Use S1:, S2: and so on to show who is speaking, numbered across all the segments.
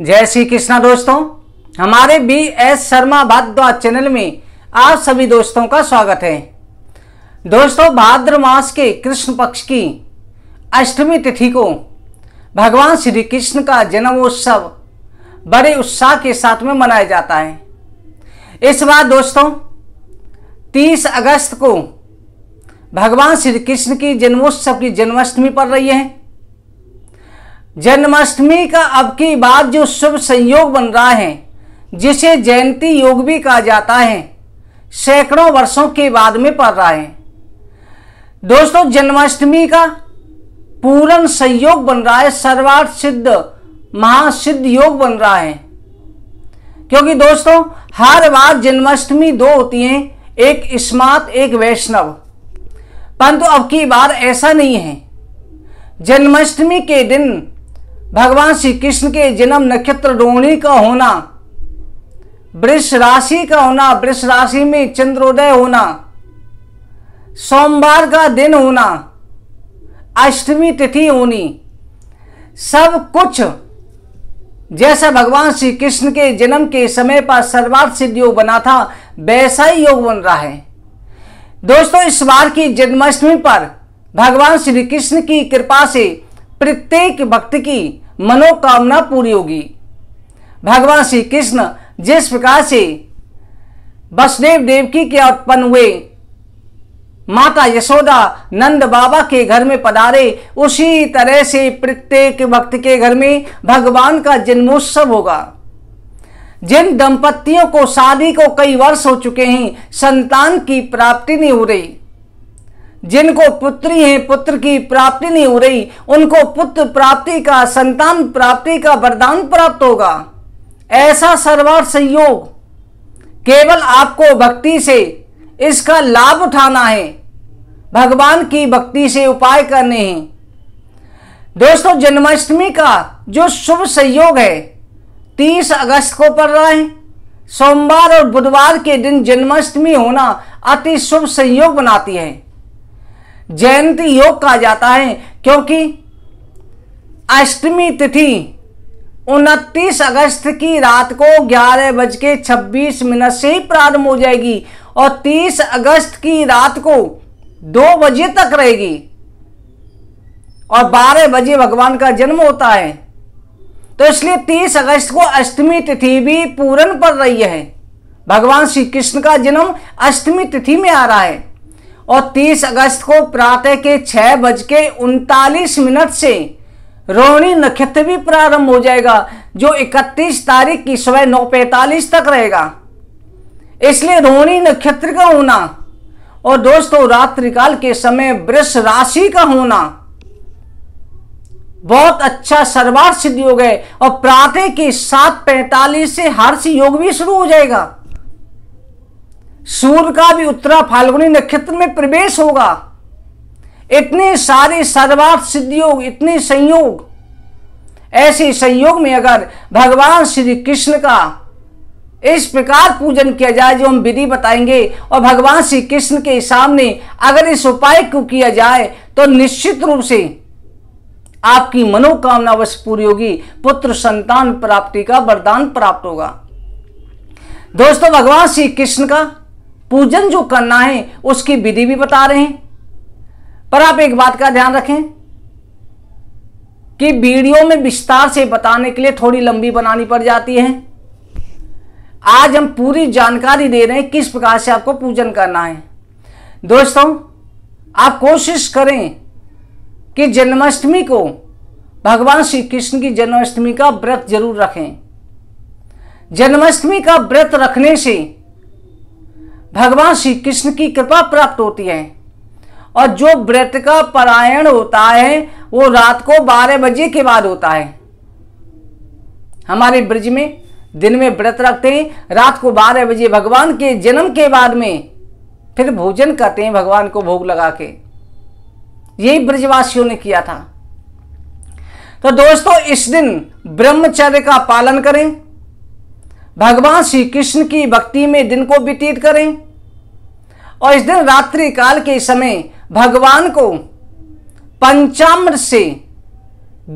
S1: जय श्री कृष्णा दोस्तों हमारे बी एस शर्मा भाद्वा चैनल में आप सभी दोस्तों का स्वागत है दोस्तों भाद्र मास के कृष्ण पक्ष की अष्टमी तिथि को भगवान श्री कृष्ण का जन्मोत्सव बड़े उत्साह के साथ में मनाया जाता है इस बार दोस्तों 30 अगस्त को भगवान श्री कृष्ण की जन्मोत्सव की जन्माष्टमी पड़ रही है जन्माष्टमी का अब की बात जो शुभ संयोग बन रहा है जिसे जयंती योग भी कहा जाता है सैकड़ों वर्षों के बाद में पड़ रहा है दोस्तों जन्माष्टमी का पूर्ण संयोग बन रहा है सर्वार्थ सिद्ध महासिद्ध योग बन रहा है क्योंकि दोस्तों हर बार जन्माष्टमी दो होती है एक इस्मात एक वैष्णव परंतु अब की बार ऐसा नहीं है जन्माष्टमी के दिन भगवान श्री कृष्ण के जन्म नक्षत्र रोहिणी का होना वृष राशि का होना वृष राशि में चंद्रोदय होना सोमवार का दिन होना अष्टमी तिथि होनी सब कुछ जैसा भगवान श्री कृष्ण के जन्म के समय पर सर्वार्थ सिद्ध योग बना था वैसा ही योग बन रहा है दोस्तों इस बार की जन्माष्टमी पर भगवान श्री कृष्ण की कृपा से प्रत्येक भक्त की मनोकामना पूरी होगी भगवान श्री कृष्ण जिस प्रकार से वसुदेव देवकी के उत्पन्न हुए माता यशोदा नंद बाबा के घर में पधारे उसी तरह से प्रत्येक भक्त के घर में भगवान का जन्मोत्सव होगा जिन दंपतियों को शादी को कई वर्ष हो चुके हैं संतान की प्राप्ति नहीं हो रही जिनको पुत्री है पुत्र की प्राप्ति नहीं हो रही उनको पुत्र प्राप्ति का संतान प्राप्ति का वरदान प्राप्त होगा ऐसा सर्वार्थ संयोग केवल आपको भक्ति से इसका लाभ उठाना है भगवान की भक्ति से उपाय करने हैं दोस्तों जन्माष्टमी का जो शुभ संयोग है तीस अगस्त को पड़ रहा है सोमवार और बुधवार के दिन जन्माष्टमी होना अति शुभ संयोग बनाती है जयंती योग कहा जाता है क्योंकि अष्टमी तिथि उनतीस अगस्त की रात को ग्यारह बज के छब्बीस मिनट से ही प्रारंभ हो जाएगी और तीस अगस्त की रात को दो बजे तक रहेगी और बारह बजे भगवान का जन्म होता है तो इसलिए तीस अगस्त को अष्टमी तिथि भी पूरन पड़ रही है भगवान श्री कृष्ण का जन्म अष्टमी तिथि में आ रहा है और 30 अगस्त को प्रातः के छह बज के उनतालीस मिनट से रोहिणी नक्षत्र भी प्रारंभ हो जाएगा जो 31 तारीख की सुबह नौ पैंतालीस तक रहेगा इसलिए रोहिणी नक्षत्र का होना और दोस्तों रात्रि काल के समय वृष राशि का होना बहुत अच्छा सर्वार्थ सिद्ध योग है और प्रातः के सात पैंतालीस से हर्ष योग भी शुरू हो जाएगा सूर्य का भी उत्तरा फाल्गुनी नक्षत्र में प्रवेश होगा इतने सारे सर्वार्थ सिद्धियोग इतने संयोग ऐसे संयोग में अगर भगवान श्री कृष्ण का इस प्रकार पूजन किया जाए जो हम विधि बताएंगे और भगवान श्री कृष्ण के सामने अगर इस उपाय को किया जाए तो निश्चित रूप से आपकी मनोकामना अवश्य पूरी होगी पुत्र संतान प्राप्ति का वरदान प्राप्त होगा दोस्तों भगवान श्री कृष्ण का पूजन जो करना है उसकी विधि भी बता रहे हैं पर आप एक बात का ध्यान रखें कि वीडियो में विस्तार से बताने के लिए थोड़ी लंबी बनानी पड़ जाती है आज हम पूरी जानकारी दे रहे हैं किस प्रकार से आपको पूजन करना है दोस्तों आप कोशिश करें कि जन्माष्टमी को भगवान श्री कृष्ण की जन्माष्टमी का व्रत जरूर रखें जन्माष्टमी का व्रत रखने से भगवान श्री कृष्ण की कृपा प्राप्त होती है और जो व्रत का पारायण होता है वो रात को 12 बजे के बाद होता है हमारे ब्रज में दिन में व्रत रखते हैं रात को 12 बजे भगवान के जन्म के बाद में फिर भोजन करते हैं भगवान को भोग लगा के यही ब्रजवासियों ने किया था तो दोस्तों इस दिन ब्रह्मचर्य का पालन करें भगवान श्री कृष्ण की भक्ति में दिन को व्यतीत करें और इस दिन रात्रि काल के समय भगवान को पंचामृत से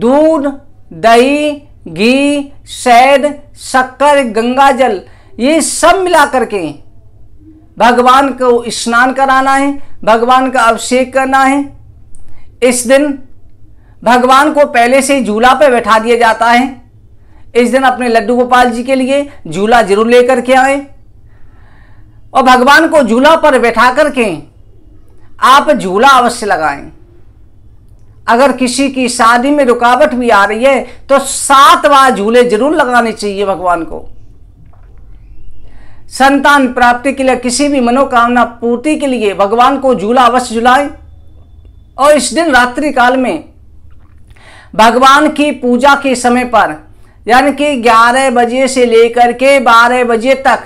S1: दूध दही घी शहद शक्कर गंगा जल ये सब मिला करके भगवान को स्नान कराना है भगवान का अभिषेक करना है इस दिन भगवान को पहले से झूला पर बैठा दिया जाता है इस दिन अपने लड्डू गोपाल जी के लिए झूला जरूर लेकर के आए और भगवान को झूला पर बैठा करके आप झूला अवश्य लगाएं अगर किसी की शादी में रुकावट भी आ रही है तो सात बार झूले जरूर लगाने चाहिए भगवान को संतान प्राप्ति के लिए किसी भी मनोकामना पूर्ति के लिए भगवान को झूला अवश्य झुलाए और इस दिन रात्रि काल में भगवान की पूजा के समय पर यानी कि 11 बजे से लेकर के 12 बजे तक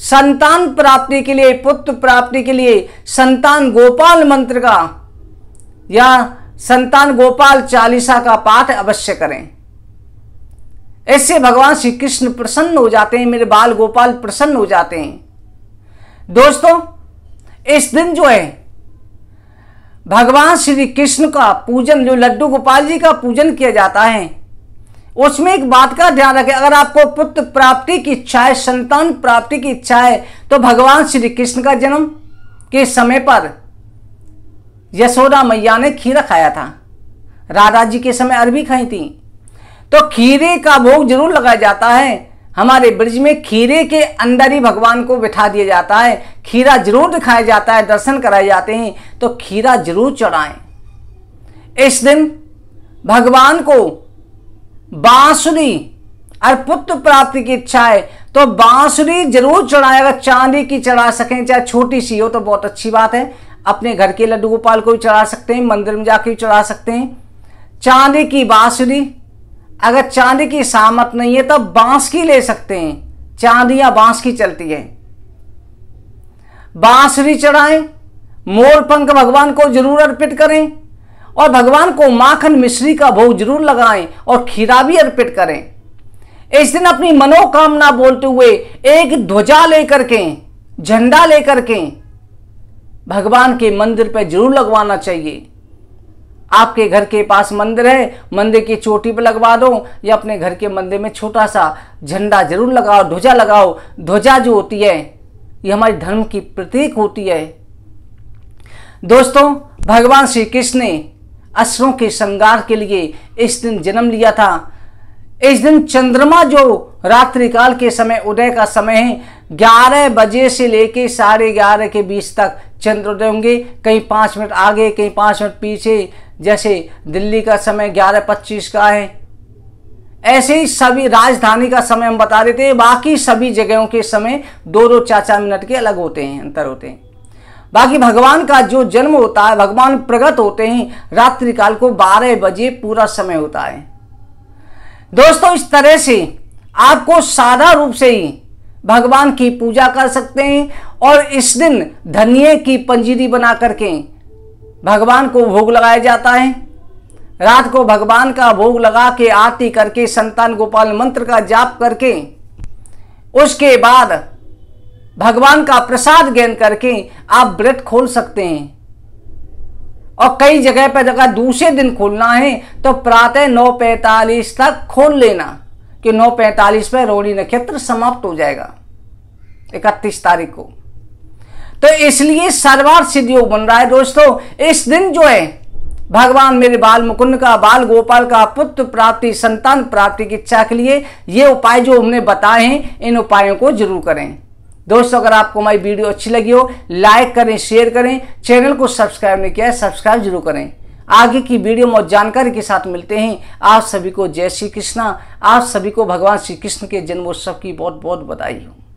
S1: संतान प्राप्ति के लिए पुत्र प्राप्ति के लिए संतान गोपाल मंत्र का या संतान गोपाल चालीसा का पाठ अवश्य करें इससे भगवान श्री कृष्ण प्रसन्न हो जाते हैं मेरे बाल गोपाल प्रसन्न हो जाते हैं दोस्तों इस दिन जो है भगवान श्री कृष्ण का पूजन जो लड्डू गोपाल जी का पूजन किया जाता है उसमें एक बात का ध्यान रखें अगर आपको पुत्र प्राप्ति की इच्छा है संतान प्राप्ति की इच्छा है तो भगवान श्री कृष्ण का जन्म के समय पर यशोदा मैया ने खीरा खाया था राधा जी के समय अरबी खाई थी तो खीरे का भोग जरूर लगाया जाता है हमारे ब्रिज में खीरे के अंदर ही भगवान को बिठा दिया जाता है खीरा जरूर दिखाया जाता है दर्शन कराए जाते हैं तो खीरा जरूर चढ़ाएं इस दिन भगवान को बांसुरी और पुत्र प्राप्ति की इच्छा है तो बांसुरी जरूर चढ़ाए अगर चांदी की चढ़ा सकें चाहे छोटी सी हो तो बहुत अच्छी बात है अपने घर के लड्डू गोपाल को भी चढ़ा सकते हैं मंदिर में जाके भी चढ़ा सकते हैं चांदी की बांसुरी अगर चांदी की सामत नहीं है तो बांस की ले सकते हैं चांदी या बांस की चलती है बांसुरी चढ़ाएं मोर पंख भगवान को जरूर अर्पित करें और भगवान को माखन मिश्री का भोग जरूर लगाएं और खीरा भी अर्पित करें इस दिन अपनी मनोकामना बोलते हुए एक ध्वजा लेकर के झंडा लेकर के भगवान के मंदिर पर जरूर लगवाना चाहिए आपके घर के पास मंदिर है मंदिर की चोटी पर लगवा दो या अपने घर के मंदिर में छोटा सा झंडा जरूर लगाओ ध्वजा लगाओ ध्वजा जो होती है ये हमारे धर्म की प्रतीक होती है दोस्तों भगवान श्री कृष्ण ने असरों के श्रृंगार के लिए इस दिन जन्म लिया था इस दिन चंद्रमा जो रात्रि काल के समय उदय का समय है ग्यारह बजे से लेकर साढ़े ग्यारह के बीच तक चंद्रोदय होंगे कहीं पाँच मिनट आगे कहीं पाँच मिनट पीछे जैसे दिल्ली का समय ग्यारह पच्चीस का है ऐसे ही सभी राजधानी का समय हम बता देते हैं बाकी सभी जगहों के समय दो दो चार चार मिनट के अलग होते हैं अंतर होते हैं बाकी भगवान का जो जन्म होता है भगवान प्रगत होते हैं रात्रि काल को 12 बजे पूरा समय होता है दोस्तों इस तरह से आपको सादा रूप से ही भगवान की पूजा कर सकते हैं और इस दिन धनिये की पंजीरी बना करके भगवान को भोग लगाया जाता है रात को भगवान का भोग लगा के आरती करके संतान गोपाल मंत्र का जाप करके उसके बाद भगवान का प्रसाद गेन करके आप व्रत खोल सकते हैं और कई जगह पर अगर दूसरे दिन खोलना है तो प्रातः नौ पैंतालीस तक खोल लेना कि नौ पैंतालीस पर रोहिणी नक्षत्र समाप्त हो जाएगा इकतीस तारीख को तो इसलिए सर्वार्थ सिद्ध योग बन रहा है दोस्तों इस दिन जो है भगवान मेरे बाल मुकुंद का बाल गोपाल का पुत्र प्राप्ति संतान प्राप्ति की इच्छा के लिए ये उपाय जो हमने बताए हैं इन उपायों को जरूर करें दोस्तों अगर आपको हमारी वीडियो अच्छी लगी हो लाइक करें शेयर करें चैनल को सब्सक्राइब नहीं किया है सब्सक्राइब जरूर करें आगे की वीडियो में जानकारी के साथ मिलते हैं आप सभी को जय श्री कृष्णा आप सभी को भगवान श्री कृष्ण के जन्मोत्सव की बहुत बहुत बधाई हो